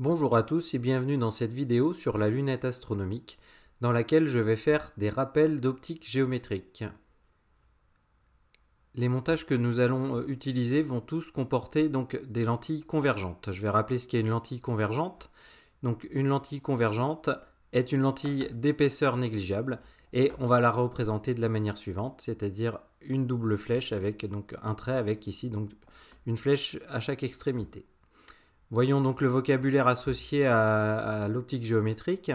Bonjour à tous et bienvenue dans cette vidéo sur la lunette astronomique dans laquelle je vais faire des rappels d'optique géométrique. Les montages que nous allons euh, utiliser vont tous comporter donc des lentilles convergentes. Je vais rappeler ce qu'est une lentille convergente. Donc une lentille convergente est une lentille d'épaisseur négligeable et on va la représenter de la manière suivante, c'est-à-dire une double flèche avec donc un trait avec ici donc une flèche à chaque extrémité. Voyons donc le vocabulaire associé à, l'optique géométrique,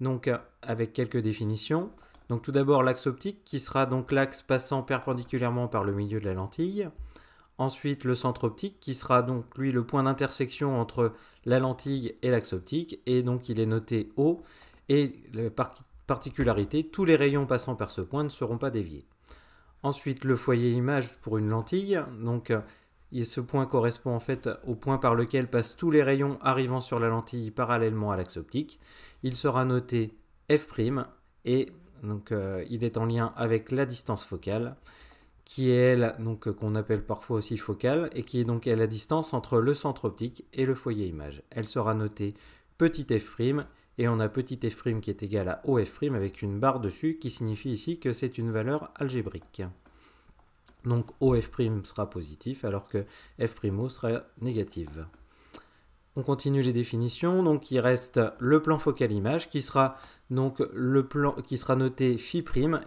donc avec quelques définitions. Donc tout d'abord l'axe optique qui sera donc l'axe passant perpendiculairement par le milieu de la lentille. Ensuite le centre optique qui sera donc lui le point d'intersection entre la lentille et l'axe optique et donc il est noté O et par particularité tous les rayons passant par ce point ne seront pas déviés. Ensuite le foyer image pour une lentille donc et ce point correspond en fait au point par lequel passent tous les rayons arrivant sur la lentille parallèlement à l'axe optique. Il sera noté f' et donc euh, il est en lien avec la distance focale qui est elle euh, qu'on appelle parfois aussi focale et qui est donc la distance entre le centre optique et le foyer image. Elle sera notée petit f' et on a petit f' qui est égal à OF' avec une barre dessus qui signifie ici que c'est une valeur algébrique. Donc OF' sera positif alors que F'O sera négative. On continue les définitions. Donc il reste le plan focal image qui sera donc le plan qui sera noté phi'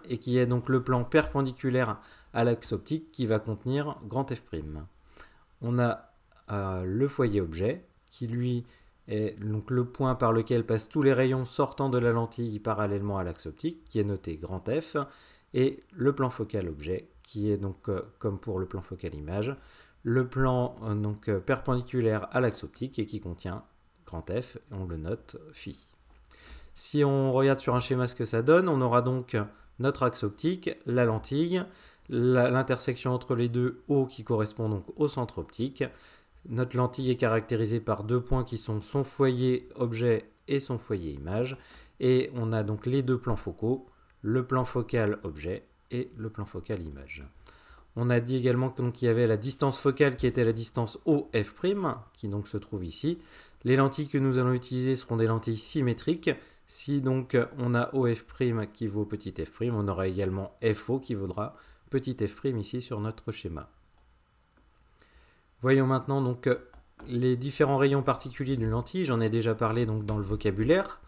et qui est donc le plan perpendiculaire à l'axe optique qui va contenir grand F'. On a euh, le foyer objet qui lui est donc le point par lequel passent tous les rayons sortant de la lentille parallèlement à l'axe optique qui est noté grand F et le plan focal objet qui est donc euh, comme pour le plan focal image, le plan euh, donc euh, perpendiculaire à l'axe optique et qui contient grand F, on le note phi. Si on regarde sur un schéma ce que ça donne, on aura donc notre axe optique, la lentille, l'intersection entre les deux O qui correspond donc au centre optique. Notre lentille est caractérisée par deux points qui sont son foyer objet et son foyer image. Et on a donc les deux plans focaux, le plan focal objet et le plan focal image. On a dit également qu'il y avait la distance focale qui était la distance OF', qui donc se trouve ici. Les lentilles que nous allons utiliser seront des lentilles symétriques. Si donc on a OF' qui vaut petit f', on aura également FO qui vaudra petit f' ici sur notre schéma. Voyons maintenant donc euh, les différents rayons particuliers d'une lentille. J'en ai déjà parlé donc dans le vocabulaire.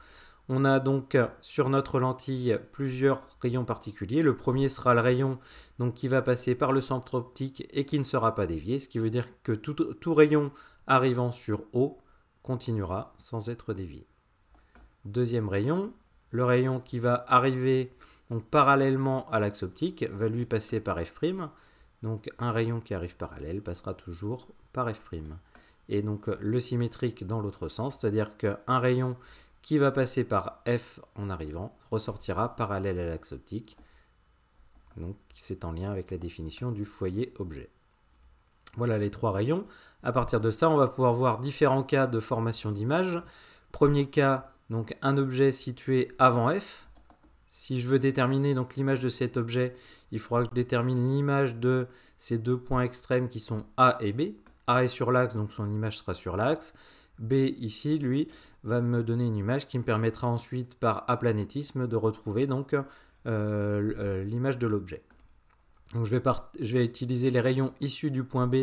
On a donc sur notre lentille plusieurs rayons particuliers. Le premier sera le rayon donc, qui va passer par le centre optique et qui ne sera pas dévié, ce qui veut dire que tout, rayon arrivant sur O continuera sans être dévié. Deuxième rayon, le rayon qui va arriver donc, parallèlement à l'axe optique va lui passer par F'. Donc un rayon qui arrive parallèle passera toujours par F'. Et donc le symétrique dans l'autre sens, c'est-à-dire qu'un rayon qui va passer par F en arrivant, ressortira parallèle à l'axe optique. Donc c'est en lien avec la définition du foyer objet. Voilà les trois rayons. À partir de ça, on va pouvoir voir différents cas de formation d'image. Premier cas, donc un objet situé avant F. Si je veux déterminer donc l'image de cet objet, il faudra que je détermine l'image de ces deux points extrêmes qui sont A et B. A est sur l'axe, donc son image sera sur l'axe. B ici, lui, va me donner une image qui me permettra ensuite par aplanétisme de retrouver donc euh, euh, l'image de l'objet. Donc je vais, je vais, utiliser les rayons issus du point B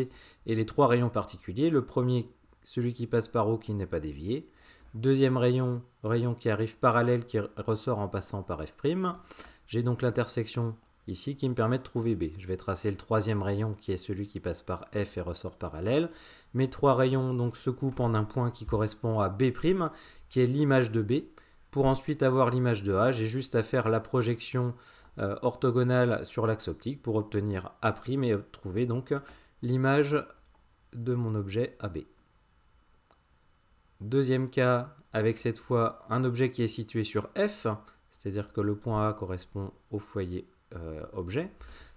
et les trois rayons particuliers. Le premier, celui qui passe par O qui n'est pas dévié. Deuxième rayon, rayon qui arrive parallèle qui ressort en passant par F'. J'ai donc l'intersection ici qui me permet de trouver B. Je vais tracer le troisième rayon qui est celui qui passe par F et ressort parallèle. Mes trois rayons donc se coupent en un point qui correspond à B', qui est l'image de B. Pour ensuite avoir l'image de A, j'ai juste à faire la projection euh, orthogonale sur l'axe optique pour obtenir A' et trouver donc l'image de mon objet AB. Deuxième cas, avec cette fois un objet qui est situé sur F, c'est-à-dire que le point A correspond au foyer euh, objet.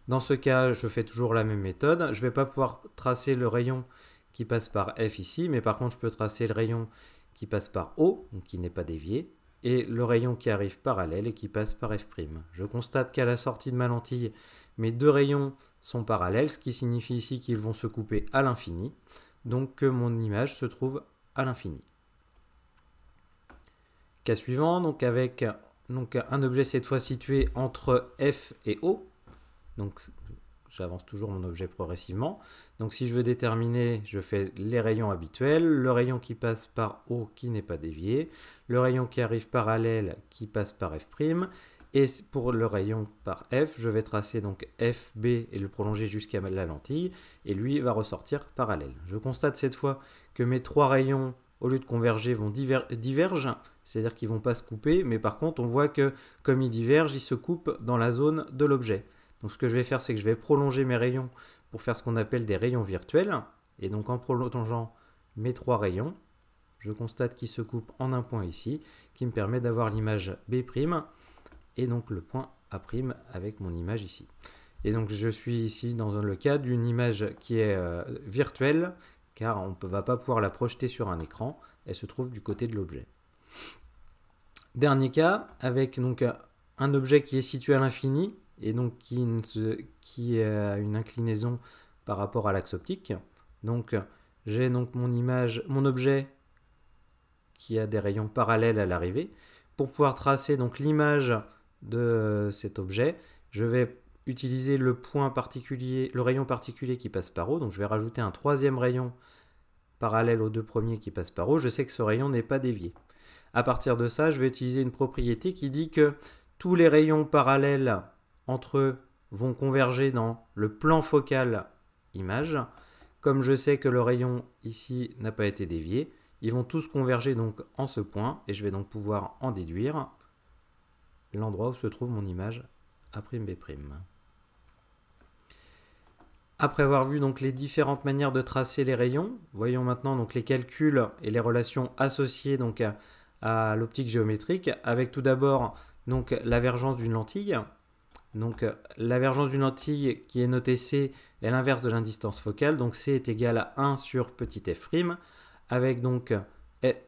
Dans ce cas, je fais toujours la même méthode. Je ne vais pas pouvoir tracer le rayon qui passe par F ici, mais par contre, je peux tracer le rayon qui passe par O, donc qui n'est pas dévié, et le rayon qui arrive parallèle et qui passe par F'. Je constate qu'à la sortie de ma lentille, mes deux rayons sont parallèles, ce qui signifie ici qu'ils vont se couper à l'infini, donc que mon image se trouve à l'infini. Cas suivant, donc avec donc un objet cette fois situé entre F et O. Donc j'avance toujours mon objet progressivement. Donc si je veux déterminer, je fais les rayons habituels, le rayon qui passe par O qui n'est pas dévié, le rayon qui arrive parallèle qui passe par F', et pour le rayon par F, je vais tracer donc FB et le prolonger jusqu'à la lentille, et lui va ressortir parallèle. Je constate cette fois que mes trois rayons, au lieu de converger, vont diverger. divergent, c'est-à-dire qu'ils vont pas se couper, mais par contre on voit que comme ils divergent, ils se coupent dans la zone de l'objet. Donc ce que je vais faire, c'est que je vais prolonger mes rayons pour faire ce qu'on appelle des rayons virtuels, et donc en prolongeant mes trois rayons, je constate qu'ils se coupent en un point ici, qui me permet d'avoir l'image B' et donc le point A' avec mon image ici. Et donc je suis ici dans le cas d'une image qui est euh, virtuelle, car on ne va pas pouvoir la projeter sur un écran, elle se trouve du côté de l'objet. Dernier cas, avec donc euh, un objet qui est situé à l'infini et donc qui, a une inclinaison par rapport à l'axe optique. Donc j'ai donc mon image, mon objet qui a des rayons parallèles à l'arrivée. Pour pouvoir tracer donc l'image de cet objet, je vais utiliser le point particulier, le rayon particulier qui passe par haut Donc je vais rajouter un troisième rayon parallèle aux deux premiers qui passent par haut Je sais que ce rayon n'est pas dévié. À partir de ça, je vais utiliser une propriété qui dit que tous les rayons parallèles entre eux vont converger dans le plan focal image. Comme je sais que le rayon ici n'a pas été dévié, ils vont tous converger donc en ce point et je vais donc pouvoir en déduire l'endroit où se trouve mon image A'B'. Après avoir vu donc les différentes manières de tracer les rayons, voyons maintenant donc les calculs et les relations associées donc à, à l'optique géométrique, avec tout d'abord donc vergence d'une lentille. Donc vergence d'une lentille qui est notée C est l'inverse de l'indistance focale, donc C est égal à 1 sur petit f', avec donc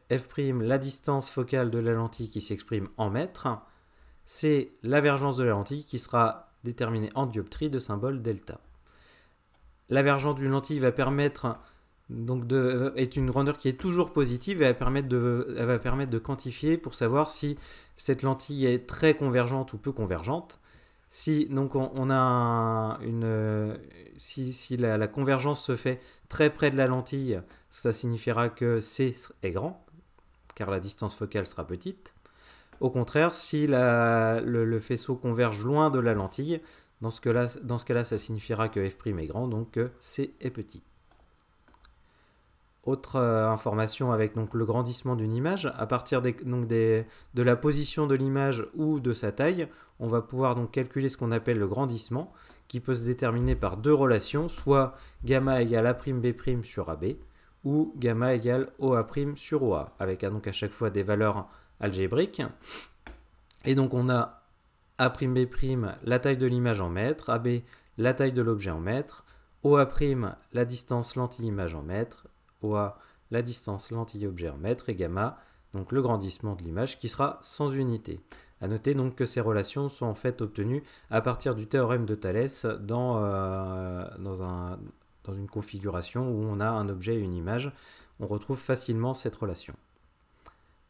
f', la distance focale de la lentille qui s'exprime en mètres, c'est la vergence de la lentille qui sera déterminée en dioptrie de symbole delta. La vergence d'une lentille va permettre donc euh, est une grandeur qui est toujours positive et elle, va permettre de quantifier pour savoir si cette lentille est très convergente ou peu convergente. Si on, a une, euh, si, la, convergence se fait très près de la lentille, ça signifiera que C est grand, car la distance focale sera petite. Au contraire, si le, faisceau converge loin de la lentille, dans ce cas-là, ça signifiera que f' est grand, donc que C est petit. Autre euh, information avec donc le grandissement d'une image, à partir de la position de l'image ou de sa taille, on va pouvoir donc calculer ce qu'on appelle le grandissement, qui peut se déterminer par deux relations, soit gamma égale A'B' sur AB, ou gamma égale OA' sur OA, avec hein, donc à chaque fois des valeurs algébriques. Et donc on a A'B', la taille de l'image en mètres, AB, la taille de l'objet en mètres, OA', la distance lentille-image en mètres, la distance lentille-objet en mètre, et gamma, donc le grandissement de l'image, qui sera sans unité. À noter donc que ces relations sont en fait obtenues à partir du théorème de Thalès dans, euh, dans une configuration où on a un objet et une image. On retrouve facilement cette relation.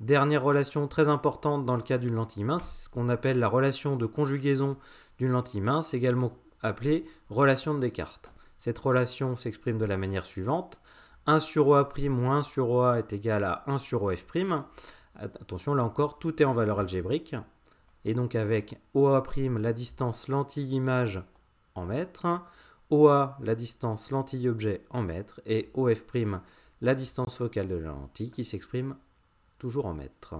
Dernière relation très importante dans le cas d'une lentille mince, ce qu'on appelle la relation de conjugaison d'une lentille mince, également appelée relation de Descartes. Cette relation s'exprime de la manière suivante. 1 sur OA', moins 1 sur OA est égal à 1 sur OF'. Attention, là encore, tout est en valeur algébrique. Et donc avec OA', la distance lentille-image en mètres, OA, la distance lentille-objet en mètres, et OF', la distance focale de la lentille qui s'exprime toujours en mètres.